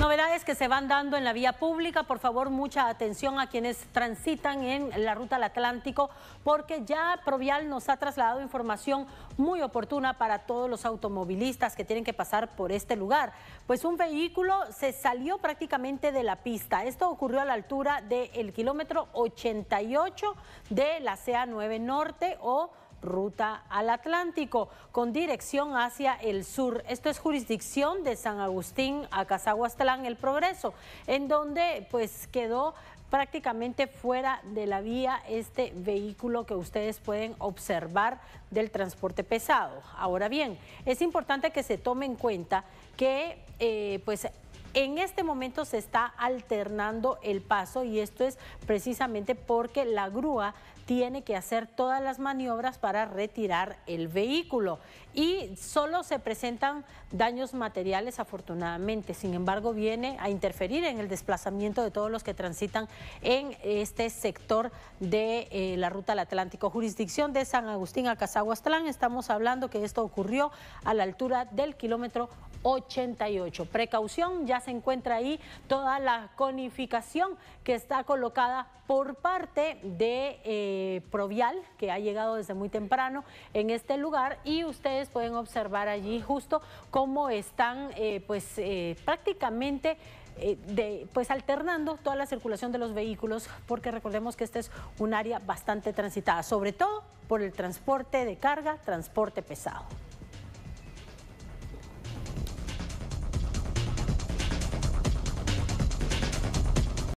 Novedades que se van dando en la vía pública, por favor mucha atención a quienes transitan en la ruta al Atlántico, porque ya Provial nos ha trasladado información muy oportuna para todos los automovilistas que tienen que pasar por este lugar. Pues un vehículo se salió prácticamente de la pista. Esto ocurrió a la altura del kilómetro 88 de la CA9 Norte o ruta al Atlántico, con dirección hacia el sur. Esto es jurisdicción de San Agustín a Casaguastlán, El Progreso, en donde pues quedó prácticamente fuera de la vía este vehículo que ustedes pueden observar del transporte pesado. Ahora bien, es importante que se tome en cuenta que eh, pues en este momento se está alternando el paso y esto es precisamente porque la grúa tiene que hacer todas las maniobras para retirar el vehículo y solo se presentan daños materiales afortunadamente, sin embargo viene a interferir en el desplazamiento de todos los que transitan en este sector de eh, la ruta al Atlántico. Jurisdicción de San Agustín a Casaguastlán, estamos hablando que esto ocurrió a la altura del kilómetro 88. Precaución, ya se encuentra ahí toda la conificación que está colocada por parte de eh, Provial, que ha llegado desde muy temprano en este lugar y ustedes pueden observar allí justo cómo están eh, pues eh, prácticamente pues alternando toda la circulación de los vehículos, porque recordemos que este es un área bastante transitada, sobre todo por el transporte de carga, transporte pesado.